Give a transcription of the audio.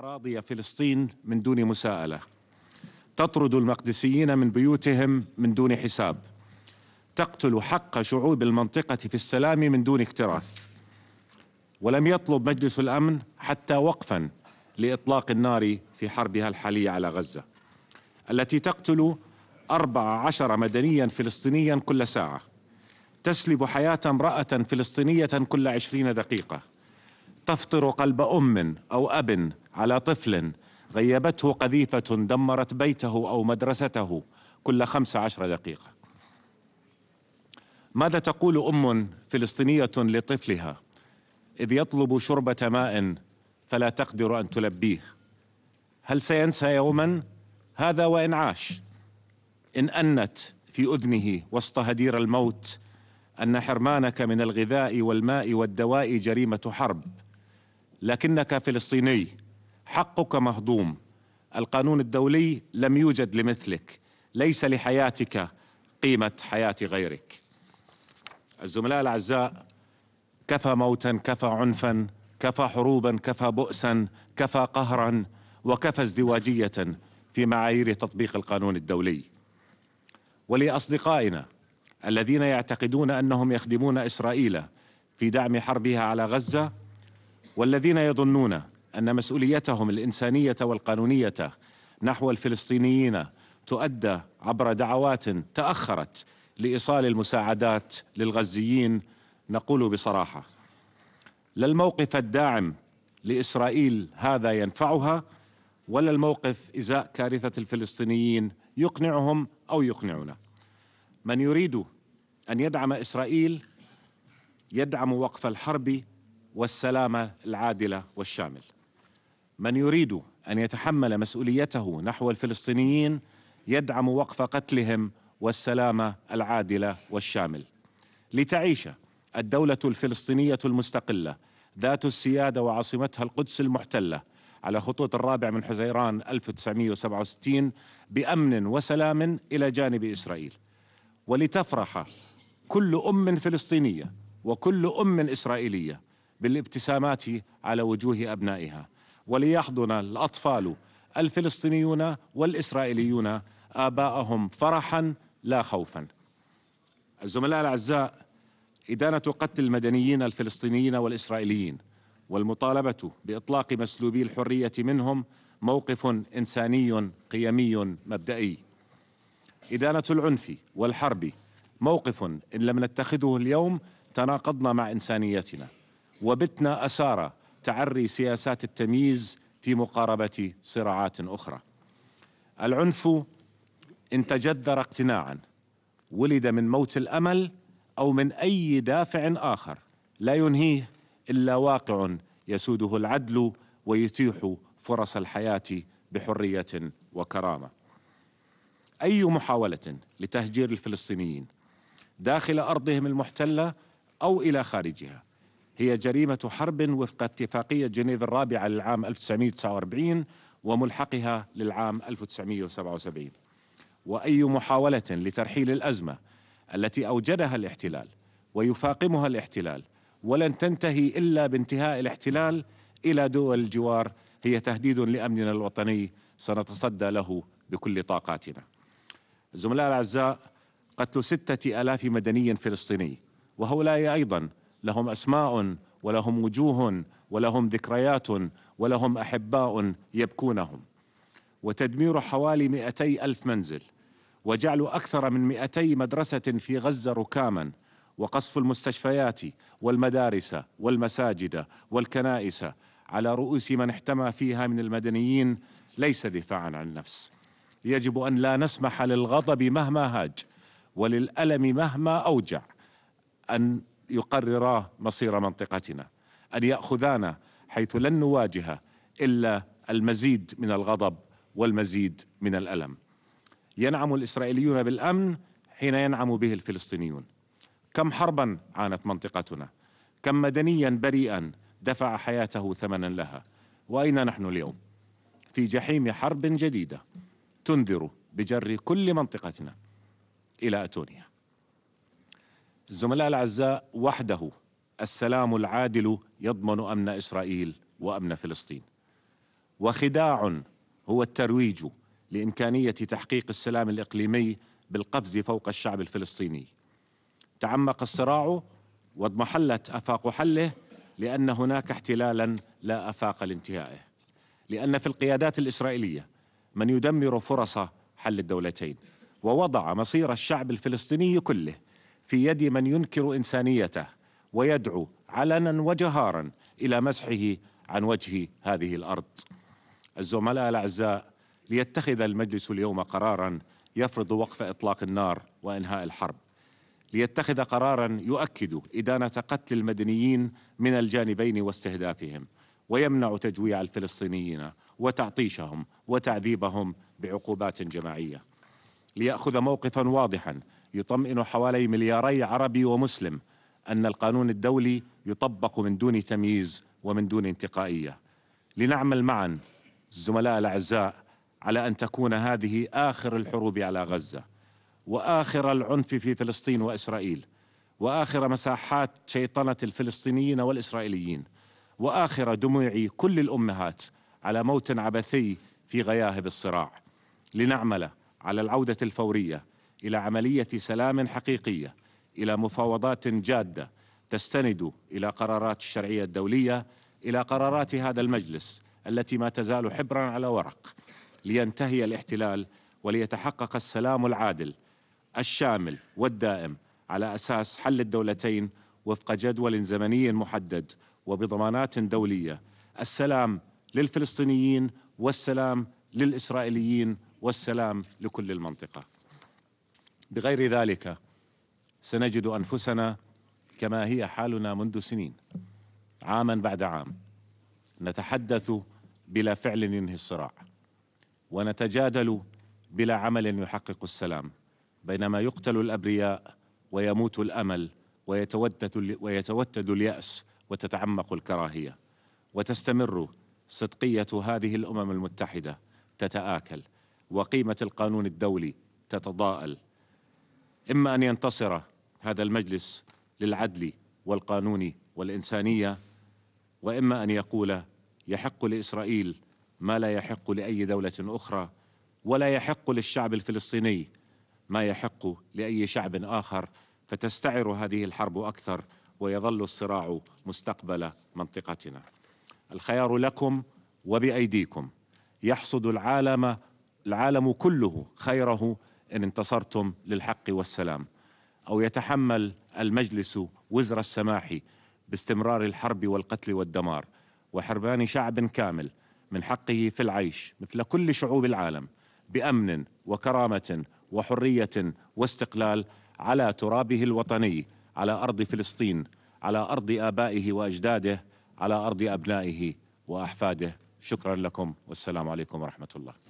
أراضي فلسطين من دون مساءلة تطرد المقدسيين من بيوتهم من دون حساب تقتل حق شعوب المنطقة في السلام من دون اكتراث ولم يطلب مجلس الأمن حتى وقفا لإطلاق النار في حربها الحالية على غزة التي تقتل 14 مدنيا فلسطينيا كل ساعة تسلب حياة امرأة فلسطينية كل 20 دقيقة تفطر قلب ام او اب على طفل غيبته قذيفه دمرت بيته او مدرسته كل خمس عشر دقيقه ماذا تقول ام فلسطينيه لطفلها اذ يطلب شربه ماء فلا تقدر ان تلبيه هل سينسى يوما هذا وان عاش ان انت في اذنه وسط هدير الموت ان حرمانك من الغذاء والماء والدواء جريمه حرب لكنك فلسطيني حقك مهضوم القانون الدولي لم يوجد لمثلك ليس لحياتك قيمه حياه غيرك الزملاء الاعزاء كفى موتا كفى عنفا كفى حروبا كفى بؤسا كفى قهرا وكفى ازدواجيه في معايير تطبيق القانون الدولي ولاصدقائنا الذين يعتقدون انهم يخدمون اسرائيل في دعم حربها على غزه والذين يظنون أن مسؤوليتهم الإنسانية والقانونية نحو الفلسطينيين تؤدى عبر دعوات تأخرت لإيصال المساعدات للغزيين نقول بصراحة لا الموقف الداعم لإسرائيل هذا ينفعها ولا الموقف إزاء كارثة الفلسطينيين يقنعهم أو يقنعنا من يريد أن يدعم إسرائيل يدعم وقف الحرب والسلامة العادلة والشامل من يريد أن يتحمل مسؤوليته نحو الفلسطينيين يدعم وقف قتلهم والسلامة العادلة والشامل لتعيش الدولة الفلسطينية المستقلة ذات السيادة وعاصمتها القدس المحتلة على خطوط الرابع من حزيران 1967 بأمن وسلام إلى جانب إسرائيل ولتفرح كل أم فلسطينية وكل أم إسرائيلية بالابتسامات على وجوه أبنائها وليحضن الأطفال الفلسطينيون والإسرائيليون آباءهم فرحا لا خوفا الزملاء الأعزاء إدانة قتل المدنيين الفلسطينيين والإسرائيليين والمطالبة بإطلاق مسلوبي الحرية منهم موقف إنساني قيمي مبدئي إدانة العنف والحرب موقف إن لم نتخذه اليوم تناقضنا مع إنسانيتنا وبتنا أسارة تعري سياسات التمييز في مقاربة صراعات أخرى العنف إن تجذر اقتناعا ولد من موت الأمل أو من أي دافع آخر لا ينهيه إلا واقع يسوده العدل ويتيح فرص الحياة بحرية وكرامة أي محاولة لتهجير الفلسطينيين داخل أرضهم المحتلة أو إلى خارجها هي جريمة حرب وفق اتفاقية جنيف الرابعة للعام 1949 وملحقها للعام 1977 وأي محاولة لترحيل الأزمة التي أوجدها الاحتلال ويفاقمها الاحتلال ولن تنتهي إلا بانتهاء الاحتلال إلى دول الجوار هي تهديد لأمننا الوطني سنتصدى له بكل طاقاتنا زملاء الأعزاء قتل ستة ألاف مدني فلسطيني وهؤلاء أيضا لهم أسماء ولهم وجوه ولهم ذكريات ولهم أحباء يبكونهم وتدمير حوالي مئتي ألف منزل وجعل أكثر من 200 مدرسة في غزة ركاما وقصف المستشفيات والمدارس والمساجد والكنائس على رؤوس من احتمى فيها من المدنيين ليس دفاعا عن النفس يجب أن لا نسمح للغضب مهما هاج وللألم مهما أوجع أن يقررا مصير منطقتنا أن يأخذانا حيث لن نواجه إلا المزيد من الغضب والمزيد من الألم ينعم الإسرائيليون بالأمن حين ينعم به الفلسطينيون كم حربا عانت منطقتنا كم مدنيا بريئا دفع حياته ثمنا لها واين نحن اليوم في جحيم حرب جديده تنذر بجر كل منطقتنا الى اتونيا الزملاء الأعزاء وحده السلام العادل يضمن أمن إسرائيل وأمن فلسطين وخداع هو الترويج لإمكانية تحقيق السلام الإقليمي بالقفز فوق الشعب الفلسطيني تعمق الصراع واضمحلت أفاق حله لأن هناك احتلالا لا أفاق لانتهائه لأن في القيادات الإسرائيلية من يدمر فرص حل الدولتين ووضع مصير الشعب الفلسطيني كله في يد من ينكر انسانيته ويدعو علنا وجهارا الى مسحه عن وجه هذه الارض. الزملاء الاعزاء ليتخذ المجلس اليوم قرارا يفرض وقف اطلاق النار وانهاء الحرب. ليتخذ قرارا يؤكد ادانه قتل المدنيين من الجانبين واستهدافهم ويمنع تجويع الفلسطينيين وتعطيشهم وتعذيبهم بعقوبات جماعيه. لياخذ موقفا واضحا يطمئن حوالي ملياري عربي ومسلم أن القانون الدولي يطبق من دون تمييز ومن دون انتقائية لنعمل معا الزملاء الأعزاء على أن تكون هذه آخر الحروب على غزة وآخر العنف في فلسطين وإسرائيل وآخر مساحات شيطنة الفلسطينيين والإسرائيليين وآخر دموع كل الأمهات على موت عبثي في غياهب الصراع لنعمل على العودة الفورية إلى عملية سلام حقيقية إلى مفاوضات جادة تستند إلى قرارات الشرعية الدولية إلى قرارات هذا المجلس التي ما تزال حبرا على ورق لينتهي الاحتلال وليتحقق السلام العادل الشامل والدائم على أساس حل الدولتين وفق جدول زمني محدد وبضمانات دولية السلام للفلسطينيين والسلام للإسرائيليين والسلام لكل المنطقة بغير ذلك سنجد انفسنا كما هي حالنا منذ سنين عاما بعد عام نتحدث بلا فعل ينهي الصراع ونتجادل بلا عمل يحقق السلام بينما يقتل الابرياء ويموت الامل ويتوتد ويتوتد الياس وتتعمق الكراهيه وتستمر صدقيه هذه الامم المتحده تتاكل وقيمه القانون الدولي تتضاءل إما أن ينتصر هذا المجلس للعدل والقانون والإنسانية وإما أن يقول يحق لإسرائيل ما لا يحق لأي دولة أخرى ولا يحق للشعب الفلسطيني ما يحق لأي شعب آخر فتستعر هذه الحرب أكثر ويظل الصراع مستقبل منطقتنا الخيار لكم وبأيديكم يحصد العالم العالم كله خيره إن انتصرتم للحق والسلام أو يتحمل المجلس وزر السماح باستمرار الحرب والقتل والدمار وحرمان شعب كامل من حقه في العيش مثل كل شعوب العالم بأمن وكرامة وحرية واستقلال على ترابه الوطني على أرض فلسطين على أرض آبائه وأجداده على أرض أبنائه وأحفاده شكرا لكم والسلام عليكم ورحمة الله